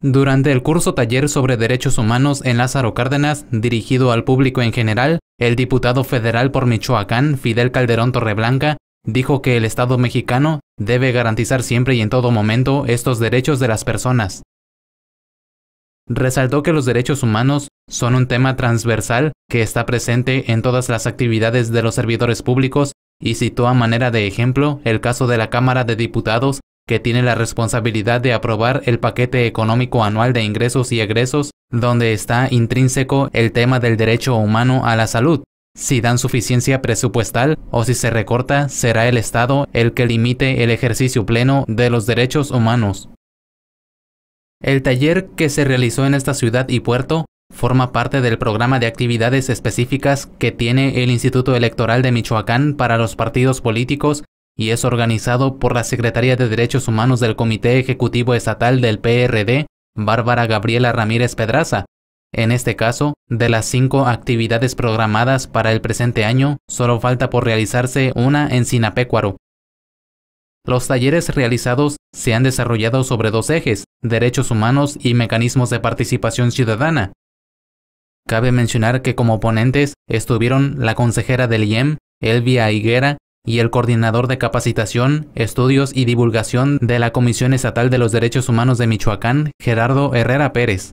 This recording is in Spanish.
Durante el curso taller sobre derechos humanos en Lázaro Cárdenas, dirigido al público en general, el diputado federal por Michoacán, Fidel Calderón Torreblanca, dijo que el Estado mexicano debe garantizar siempre y en todo momento estos derechos de las personas. Resaltó que los derechos humanos son un tema transversal que está presente en todas las actividades de los servidores públicos y citó a manera de ejemplo el caso de la Cámara de Diputados que tiene la responsabilidad de aprobar el paquete económico anual de ingresos y egresos, donde está intrínseco el tema del derecho humano a la salud. Si dan suficiencia presupuestal o si se recorta, será el Estado el que limite el ejercicio pleno de los derechos humanos. El taller que se realizó en esta ciudad y puerto forma parte del programa de actividades específicas que tiene el Instituto Electoral de Michoacán para los partidos políticos y es organizado por la Secretaría de Derechos Humanos del Comité Ejecutivo Estatal del PRD, Bárbara Gabriela Ramírez Pedraza. En este caso, de las cinco actividades programadas para el presente año, solo falta por realizarse una en Sinapecuaro. Los talleres realizados se han desarrollado sobre dos ejes, derechos humanos y mecanismos de participación ciudadana. Cabe mencionar que como ponentes estuvieron la consejera del IEM, Elvia Higuera, y el coordinador de capacitación, estudios y divulgación de la Comisión Estatal de los Derechos Humanos de Michoacán, Gerardo Herrera Pérez.